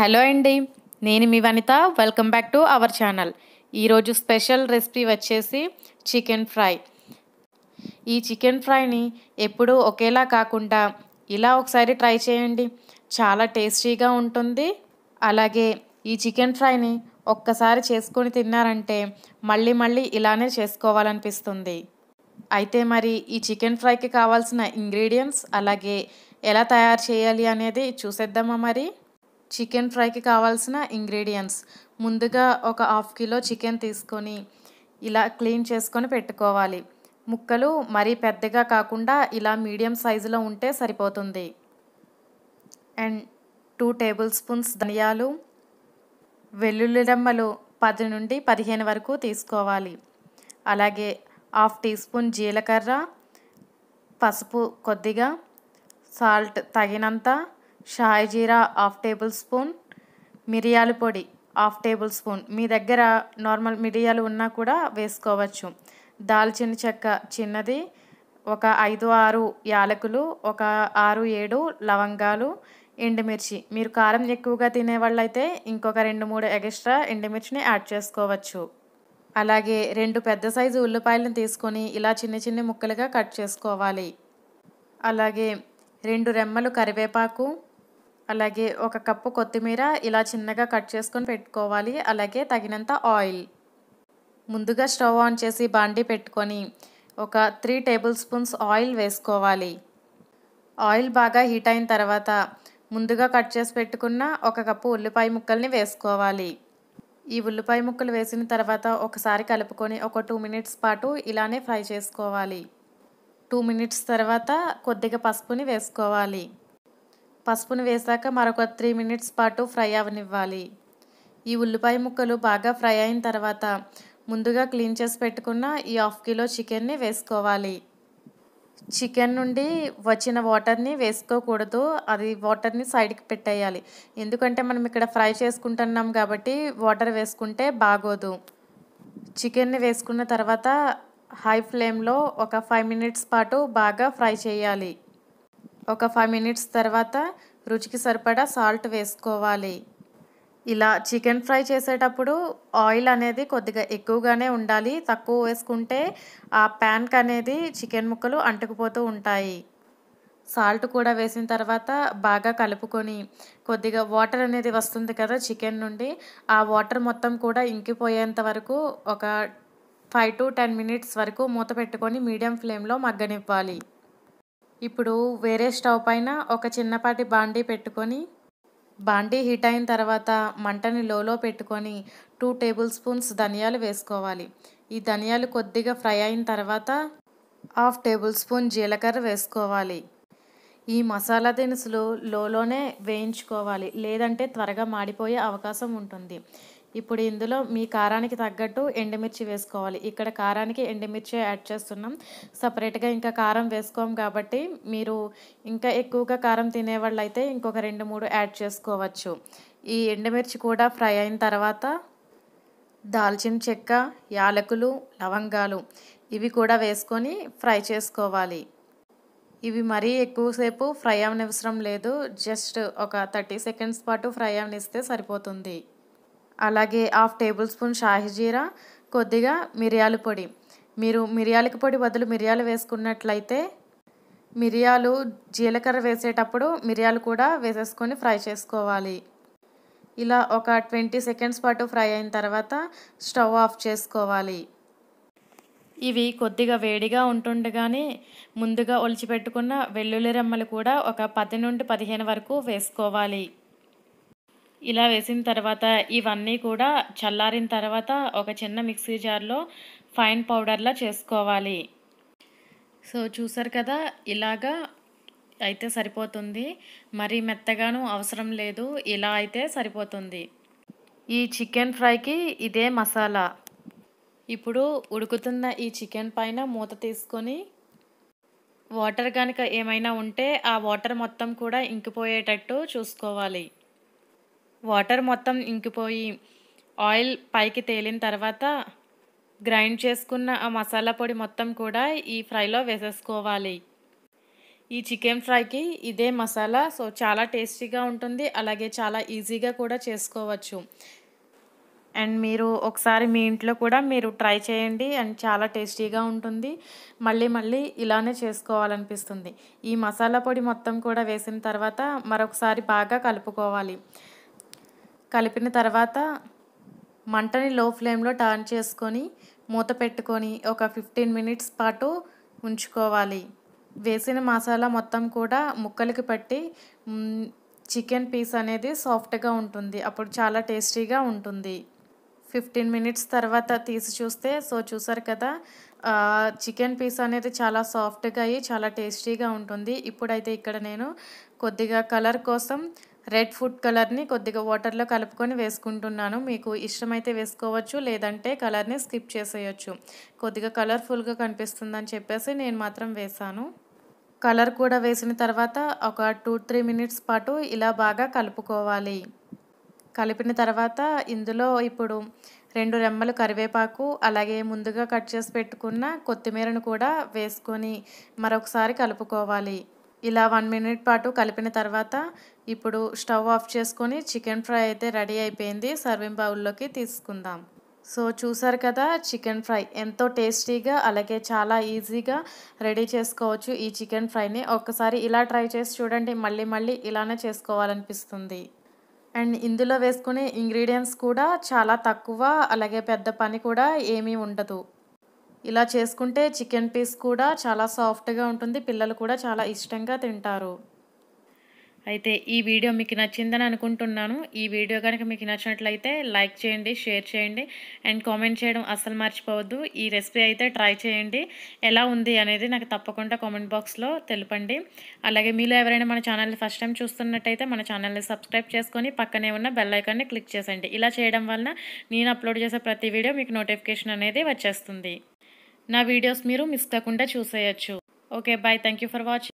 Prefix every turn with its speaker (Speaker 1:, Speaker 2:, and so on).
Speaker 1: hello అండి నేను మీ Vanitha welcome back to our channel ఈరోజు స్పెషల్ రెసిపీ వచ్చేసి చికెన్ ఫ్రై ఈ చికెన్ ఫ్రైని ఎప్పుడూ ఒకేలా కాకుండా ఇలా ఒకసారి ట్రై చేయండి చాలా టేస్టీగా ఉంటుంది అలాగే ఈ చికెన్ ఫ్రైని ఒక్కసారి చేసుకొని తిన్నారంటే మళ్ళీ మళ్ళీ ఇలానే చేసుకోవాలనిపిస్తుంది అయితే మరి ఈ చికెన్ ఫ్రైకి కావాల్సిన ఇంగ్రీడియంట్స్ అలాగే ఎలా తయారు చేయాలి అనేది చూసేద్దామా మరి చికెన్ ఫ్రైకి కావాల్సిన ఇంగ్రీడియంట్స్ ముందుగా ఒక హాఫ్ కిలో చికెన్ తీసుకొని ఇలా క్లీన్ చేసుకొని పెట్టుకోవాలి ముక్కలు మరీ పెద్దగా కాకుండా ఇలా మీడియం సైజులో ఉంటే సరిపోతుంది అండ్ టూ టేబుల్ స్పూన్స్ ధనియాలు వెల్లుల్లి రెమ్మలు పది నుండి పదిహేను వరకు తీసుకోవాలి అలాగే హాఫ్ టీ స్పూన్ జీలకర్ర పసుపు కొద్దిగా సాల్ట్ తగినంత షాయ్ జీరా హాఫ్ టేబుల్ స్పూన్ మిరియాల పొడి హాఫ్ టేబుల్ స్పూన్ మీ దగ్గర నార్మల్ మిరియాలు ఉన్నా కూడా వేసుకోవచ్చు దాల్చిన చెక్క చిన్నది ఒక ఐదు ఆరు యాలకులు ఒక ఆరు ఏడు లవంగాలు ఎండుమిర్చి మీరు కారం ఎక్కువగా తినే ఇంకొక రెండు మూడు ఎగస్ట్రా ఎండుమిర్చిని యాడ్ చేసుకోవచ్చు అలాగే రెండు పెద్ద సైజు ఉల్లిపాయలను తీసుకొని ఇలా చిన్న చిన్న ముక్కలుగా కట్ చేసుకోవాలి అలాగే రెండు రెమ్మలు కరివేపాకు అలాగే ఒక కప్పు కొత్తిమీర ఇలా చిన్నగా కట్ చేసుకొని పెట్టుకోవాలి అలాగే తగినంత ఆయిల్ ముందుగా స్టవ్ ఆన్ చేసి బాండి పెట్టుకొని ఒక త్రీ టేబుల్ స్పూన్స్ ఆయిల్ వేసుకోవాలి ఆయిల్ బాగా హీట్ అయిన తర్వాత ముందుగా కట్ చేసి పెట్టుకున్న ఒక కప్పు ఉల్లిపాయ ముక్కల్ని వేసుకోవాలి ఈ ఉల్లిపాయ ముక్కలు వేసిన తర్వాత ఒకసారి కలుపుకొని ఒక టూ మినిట్స్ పాటు ఇలానే ఫ్రై చేసుకోవాలి టూ మినిట్స్ తర్వాత కొద్దిగా పసుపుని వేసుకోవాలి పసుపును వేశాక మరొక త్రీ మినిట్స్ పాటు ఫ్రై అవనివ్వాలి ఈ ఉల్లిపాయ ముక్కలు బాగా ఫ్రై అయిన తర్వాత ముందుగా క్లీన్ చేసి పెట్టుకున్న ఈ హాఫ్ కిలో చికెన్ని వేసుకోవాలి చికెన్ నుండి వచ్చిన వాటర్ని వేసుకోకూడదు అది వాటర్ని సైడ్కి పెట్టేయాలి ఎందుకంటే మనం ఇక్కడ ఫ్రై చేసుకుంటున్నాం కాబట్టి వాటర్ వేసుకుంటే బాగోదు చికెన్ని వేసుకున్న తర్వాత హై ఫ్లేమ్లో ఒక ఫైవ్ మినిట్స్ పాటు బాగా ఫ్రై చేయాలి ఒక ఫైవ్ మినిట్స్ తర్వాత రుచికి సరిపడా సాల్ట్ వేసుకోవాలి ఇలా చికెన్ ఫ్రై చేసేటప్పుడు ఆయిల్ అనేది కొద్దిగా ఎక్కువగానే ఉండాలి తక్కువ వేసుకుంటే ఆ ప్యాన్కి అనేది చికెన్ ముక్కలు అంటుకుపోతూ ఉంటాయి సాల్ట్ కూడా వేసిన తర్వాత బాగా కలుపుకొని కొద్దిగా వాటర్ అనేది వస్తుంది కదా చికెన్ నుండి ఆ వాటర్ మొత్తం కూడా ఇంకిపోయేంత వరకు ఒక ఫైవ్ టు టెన్ మినిట్స్ వరకు మూత పెట్టుకొని మీడియం ఫ్లేమ్లో మగ్గనివ్వాలి ఇప్పుడు వేరే స్టవ్ పైన ఒక చిన్నపాటి బాండీ పెట్టుకొని బాండీ హీట్ అయిన తర్వాత మంటని లోలో పెట్టుకొని టూ టేబుల్ స్పూన్స్ ధనియాలు వేసుకోవాలి ఈ ధనియాలు కొద్దిగా ఫ్రై అయిన తర్వాత హాఫ్ టేబుల్ స్పూన్ జీలకర్ర వేసుకోవాలి ఈ మసాలా దినుసులు లోలోనే వేయించుకోవాలి లేదంటే త్వరగా మాడిపోయే అవకాశం ఉంటుంది ఇప్పుడు ఇందులో మీ కారానికి తగ్గట్టు ఎండుమిర్చి వేసుకోవాలి ఇక్కడ కారానికి ఎండుమిర్చి యాడ్ చేస్తున్నాం సపరేట్గా ఇంకా కారం వేసుకోం కాబట్టి మీరు ఇంకా ఎక్కువగా కారం తినేవాళ్ళు అయితే ఇంకొక రెండు మూడు యాడ్ చేసుకోవచ్చు ఈ ఎండుమిర్చి కూడా ఫ్రై అయిన తర్వాత దాల్చిన చెక్క యాలకులు లవంగాలు ఇవి కూడా వేసుకొని ఫ్రై చేసుకోవాలి ఇవి మరీ ఎక్కువసేపు ఫ్రై అవనవసరం లేదు జస్ట్ ఒక థర్టీ సెకండ్స్ పాటు ఫ్రై అవనిస్తే సరిపోతుంది అలాగే హాఫ్ టేబుల్ స్పూన్ షాహిజీరా కొద్దిగా మిరియాల పొడి మీరు మిరియాలకు పొడి బదులు మిరియాలు వేసుకున్నట్లయితే మిరియాలు జీలకర్ర వేసేటప్పుడు మిరియాలు కూడా వేసేసుకొని ఫ్రై చేసుకోవాలి ఇలా ఒక ట్వంటీ సెకండ్స్ పాటు ఫ్రై అయిన తర్వాత స్టవ్ ఆఫ్ చేసుకోవాలి ఇవి కొద్దిగా వేడిగా ఉంటుండగానే ముందుగా ఒలిచిపెట్టుకున్న వెల్లుల్లి రెమ్మలు కూడా ఒక పది నుండి పదిహేను వరకు వేసుకోవాలి ఇలా వేసిన తర్వాత ఇవన్నీ కూడా చల్లారిన తర్వాత ఒక చిన్న మిక్సీ జార్లో ఫైన్ పౌడర్లా చేసుకోవాలి సో చూసారు కదా ఇలాగా అయితే సరిపోతుంది మరీ మెత్తగాను అవసరం లేదు ఇలా అయితే సరిపోతుంది ఈ చికెన్ ఫ్రైకి ఇదే మసాలా ఇప్పుడు ఉడుకుతున్న ఈ చికెన్ పైన మూత తీసుకొని వాటర్ కనుక ఏమైనా ఉంటే ఆ వాటర్ మొత్తం కూడా ఇంకిపోయేటట్టు చూసుకోవాలి వాటర్ మొత్తం ఇంకిపోయి ఆయిల్ పైకి తేలిన తర్వాత గ్రైండ్ చేసుకున్న ఆ మసాలా పొడి మొత్తం కూడా ఈ ఫ్రైలో వేసేసుకోవాలి ఈ చికెన్ ఫ్రైకి ఇదే మసాలా సో చాలా టేస్టీగా ఉంటుంది అలాగే చాలా ఈజీగా కూడా చేసుకోవచ్చు అండ్ మీరు ఒకసారి మీ ఇంట్లో కూడా మీరు ట్రై చేయండి అండ్ చాలా టేస్టీగా ఉంటుంది మళ్ళీ మళ్ళీ ఇలానే చేసుకోవాలనిపిస్తుంది ఈ మసాలా పొడి మొత్తం కూడా వేసిన తర్వాత మరొకసారి బాగా కలుపుకోవాలి కలిపిన తర్వాత మంటని లో ఫ్లేమ్లో టర్న్ చేసుకొని మూత పెట్టుకొని ఒక ఫిఫ్టీన్ మినిట్స్ పాటు ఉంచుకోవాలి వేసిన మసాలా మొత్తం కూడా ముక్కలకి పట్టి చికెన్ పీస్ అనేది సాఫ్ట్గా ఉంటుంది అప్పుడు చాలా టేస్టీగా ఉంటుంది ఫిఫ్టీన్ మినిట్స్ తర్వాత తీసి చూస్తే సో చూసారు కదా చికెన్ పీస్ అనేది చాలా సాఫ్ట్గా అయ్యి చాలా టేస్టీగా ఉంటుంది ఇప్పుడైతే ఇక్కడ నేను కొద్దిగా కలర్ కోసం రెడ్ ఫుడ్ కలర్ని కొద్దిగా వాటర్లో కలుపుకొని వేసుకుంటున్నాను మీకు ఇష్టమైతే వేసుకోవచ్చు లేదంటే కలర్ని స్కిప్ చేసేయచ్చు కొద్దిగా కలర్ఫుల్గా కనిపిస్తుందని చెప్పేసి నేను మాత్రం వేశాను కలర్ కూడా వేసిన తర్వాత ఒక టూ త్రీ మినిట్స్ పాటు ఇలా బాగా కలుపుకోవాలి కలిపిన తర్వాత ఇందులో ఇప్పుడు రెండు రెమ్మలు కరివేపాకు అలాగే ముందుగా కట్ చేసి పెట్టుకున్న కొత్తిమీరను కూడా వేసుకొని మరొకసారి కలుపుకోవాలి ఇలా వన్ మినిట్ పాటు కలిపిన తర్వాత ఇప్పుడు స్టవ్ ఆఫ్ చేసుకొని చికెన్ ఫ్రై అయితే రెడీ అయిపోయింది సర్వింగ్ బౌల్లోకి తీసుకుందాం సో చూసారు కదా చికెన్ ఫ్రై ఎంతో టేస్టీగా అలాగే చాలా ఈజీగా రెడీ చేసుకోవచ్చు ఈ చికెన్ ఫ్రైని ఒక్కసారి ఇలా ట్రై చేసి చూడండి మళ్ళీ మళ్ళీ ఇలానే చేసుకోవాలనిపిస్తుంది అండ్ ఇందులో వేసుకునే ఇంగ్రీడియంట్స్ కూడా చాలా తక్కువ అలాగే పెద్ద పని కూడా ఏమీ ఉండదు ఇలా చేసుకుంటే చికెన్ పీస్ కూడా చాలా సాఫ్ట్గా ఉంటుంది పిల్లలు కూడా చాలా ఇష్టంగా తింటారు అయితే ఈ వీడియో మీకు నచ్చిందని అనుకుంటున్నాను ఈ వీడియో కనుక మీకు నచ్చినట్లయితే లైక్ చేయండి షేర్ చేయండి అండ్ కామెంట్ చేయడం అస్సలు మర్చిపోవద్దు ఈ రెసిపీ అయితే ట్రై చేయండి ఎలా ఉంది అనేది నాకు తప్పకుండా కామెంట్ బాక్స్లో తెలపండి అలాగే మీలో ఎవరైనా మన ఛానల్ని ఫస్ట్ టైం చూస్తున్నట్టయితే మన ఛానల్ని సబ్స్క్రైబ్ చేసుకొని పక్కనే ఉన్న బెల్ ఐకాన్ని క్లిక్ చేసేయండి ఇలా చేయడం వలన నేను అప్లోడ్ చేసే ప్రతి వీడియో మీకు నోటిఫికేషన్ అనేది వచ్చేస్తుంది నా వీడియోస్ మీరు మిస్ కాకుండా చూసేయచ్చు okay bye thank for watching